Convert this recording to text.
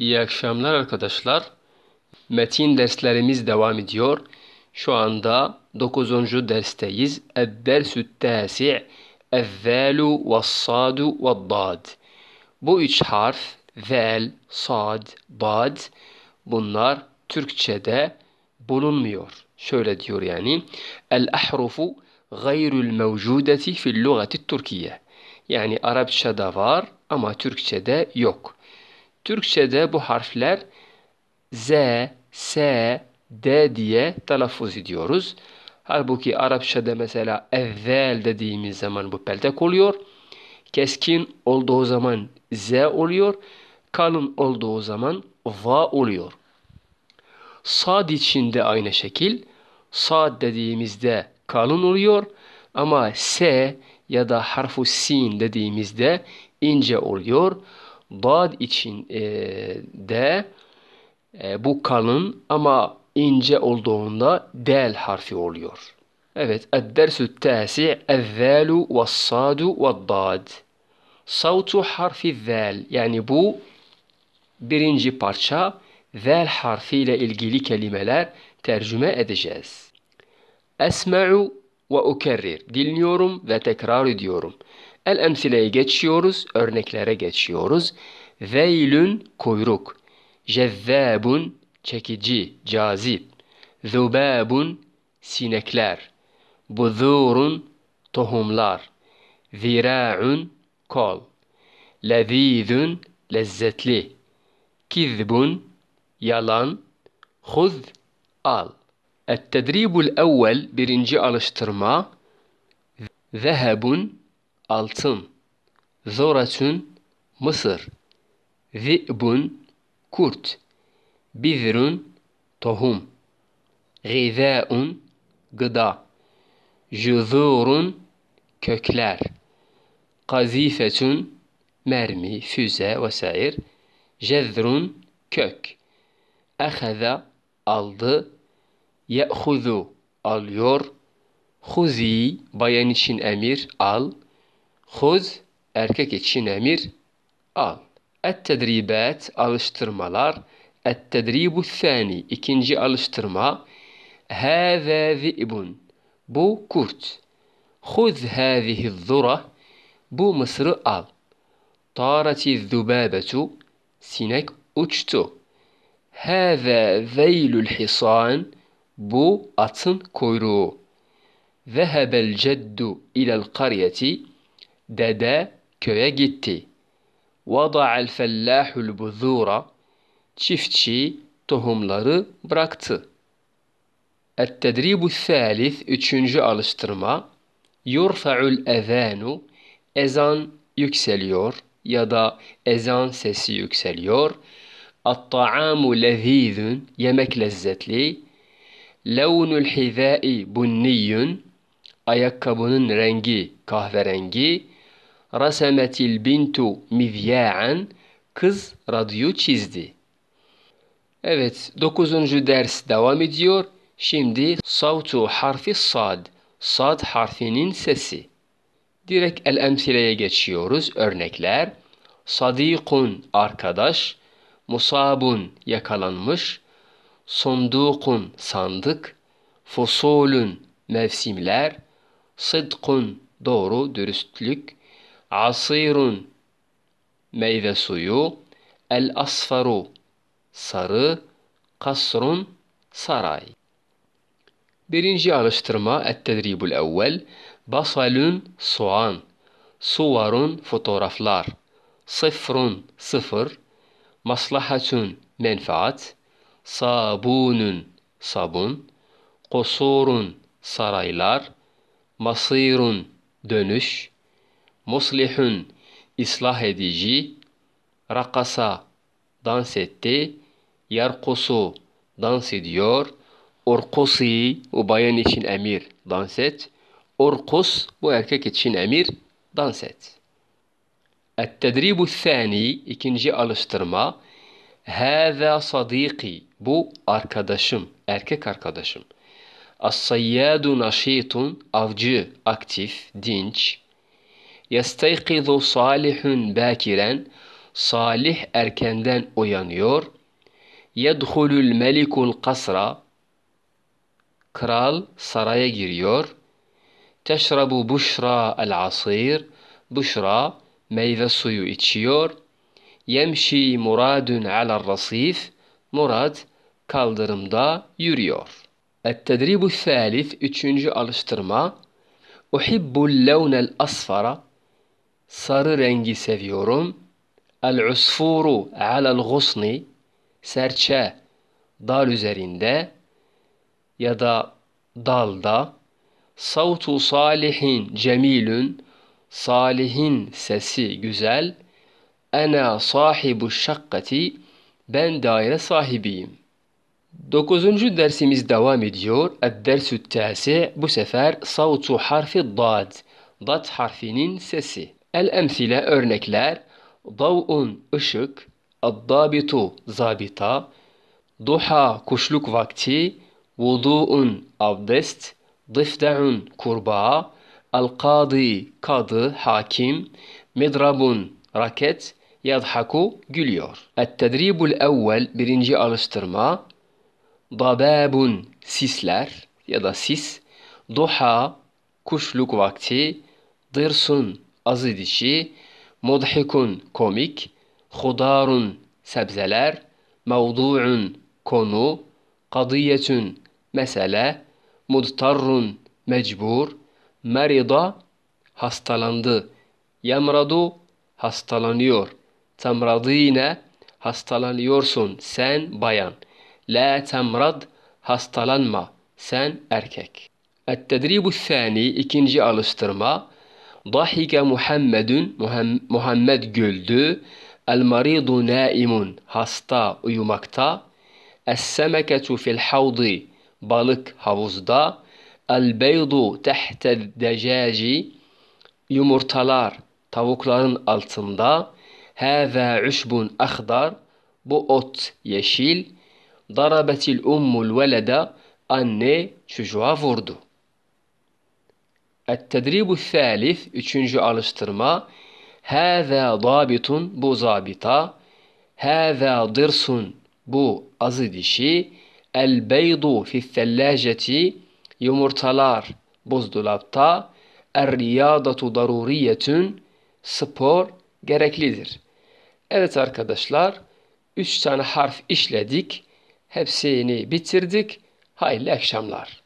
İyi akşamlar arkadaşlar. Metin derslerimiz devam ediyor. Şu anda 9. dersteyiz. Ed-dersü tasi' Evvelu ve sadu ve dad. Bu üç harf vel, sad, bad. bunlar Türkçe'de bulunmuyor. Şöyle diyor yani. El ahrufu gayrul mevcudeti fil lugati Türkiye. Yani Arapçada var ama Türkçe'de yok. Türkçe'de bu harfler Z, S, D diye telaffuz ediyoruz. Halbuki Arapça'da mesela evvel dediğimiz zaman bu peltek oluyor. Keskin olduğu zaman Z oluyor. Kalın olduğu zaman Va oluyor. Sad için de aynı şekil. Sad dediğimizde kalın oluyor. Ama S ya da harfu sin dediğimizde ince oluyor. Dad için e, de e, bu kalın ama ince olduğunda del harfi oluyor. Evet. Eddersü tasi ezzalu ve sadu ve dad. Sautu harfi zel. Yani bu birinci parça zel harfiyle ilgili kelimeler tercüme edeceğiz. Esma'u ve ukerrir. Dinliyorum ve tekrar ediyorum. El emsileye geçiyoruz, örneklere geçiyoruz. Veylün kuyruk, cezzabun çekici, cazip, zubabun sinekler, buzurun tohumlar, zira'un kol, lezizun lezzetli, kizbun yalan, huz al. Ettedribul evvel birinci alıştırma, zehebun altın, zoratun mısır, zi'bun kurt, bizrun tohum, gızaun gıda, juzurun kökler, kazifetun mermi, füze vesair, cezrun kök, ehaza aldı, ye'huzu alıyor, huzi bayan için emir al, خذ erkek için emir al. التدريبات alıştırmalar التدريب الثاني ikinci alıştırma هذا ذئب bu kurt خذ هذه الذرة bu mısırı al طارت الذبابة sinek uçtu هذا ذيل الحصان bu atın kuyruğu ذهب الجد إلى القرية Dede köye gitti. Vada'al fellahul buzura. Çiftçi tohumları bıraktı. Ettedribu salis üçüncü alıştırma. Yurfa'ul ezanu ezan yükseliyor ya da ezan sesi yükseliyor. At-ta'amu yemek lezzetli. Levnul hizai bunniyun ayakkabının rengi kahverengi. Rasemetil bintu mivya'an. Kız radyo çizdi. Evet dokuzuncu ders devam ediyor. Şimdi savtu harfi sad. Sad harfinin sesi. Direkt el emsileye geçiyoruz. Örnekler. Sadikun arkadaş. Musabun yakalanmış. Sundukun sandık. Fusulun mevsimler. Sıdkun doğru dürüstlük asirun meyve suyu, el asfaru sarı, kasrun saray. Birinci alıştırma ettedribul evvel basalun soğan, suvarun fotoğraflar, sıfrun sıfır, maslahatun menfaat, sabunun sabun, kosurun saraylar, masirun dönüş, muslihun islah edici, rakasa dans etti, yarkusu dans ediyor, urkusi bu bayan için emir dans et, urkus bu erkek için emir dans et. التدريب الثاني ikinci alıştırma هذا صديقي bu arkadaşım erkek arkadaşım الصياد نشيط avcı aktif dinç يستيقظ صالح باكرا صالح أركندان أويانيور يدخل الملك القصر كرال سرايا جيريور تشرب بشرى العصير بشرى ميفا سويو إتشيور يمشي مراد على الرصيف مراد كالدرمدا يوريور التدريب الثالث اتشنج الاشترما أحب اللون الأصفر sarı rengi seviyorum. El-usfuru alel-gusni serçe dal üzerinde ya da dalda savtu salihin cemilün salihin sesi güzel ene sahibu şakkati ben daire sahibiyim. Dokuzuncu dersimiz devam ediyor. Ed-dersü tasi bu sefer savtu harfi dad. Dat harfinin sesi. El-emsile örnekler davun ışık, addabitu zabita, duha kuşluk vakti, vudu'un abdest, dıfda'un kurbağa, al-kadi kadı hakim, midrabun raket, yadhaku gülüyor. Et-tedribul evvel birinci alıştırma, dababun sisler ya da sis, duha kuşluk vakti, dırsun az edişi, mudhikun komik, xudarun sebzeler, mevdu'un konu, kadiyetün mesele, mudtarrun mecbur, merida hastalandı, yamradu hastalanıyor, temradine hastalanıyorsun sen bayan, la tamrad hastalanma sen erkek. Et-tedribu ikinci alıştırma ضحك محمد محمد güldü المريض نائم هاستا uyumakta السمكة في الحوض بالك havuzda البيض تحت الدجاج yumurtalar tavukların التندا هذا عشب أخضر bu يشيل ضربت الأم الولد أني çocuğa vurdu Et-tedribu üçüncü alıştırma. Hâzâ dabitun, bu zabita. Hâzâ dırsun, bu azı dişi. El beydu fithellâceti, yumurtalar buzdolapta. Er-riyâdatu spor gereklidir. Evet arkadaşlar, üç tane harf işledik. Hepsini bitirdik. Hayırlı akşamlar.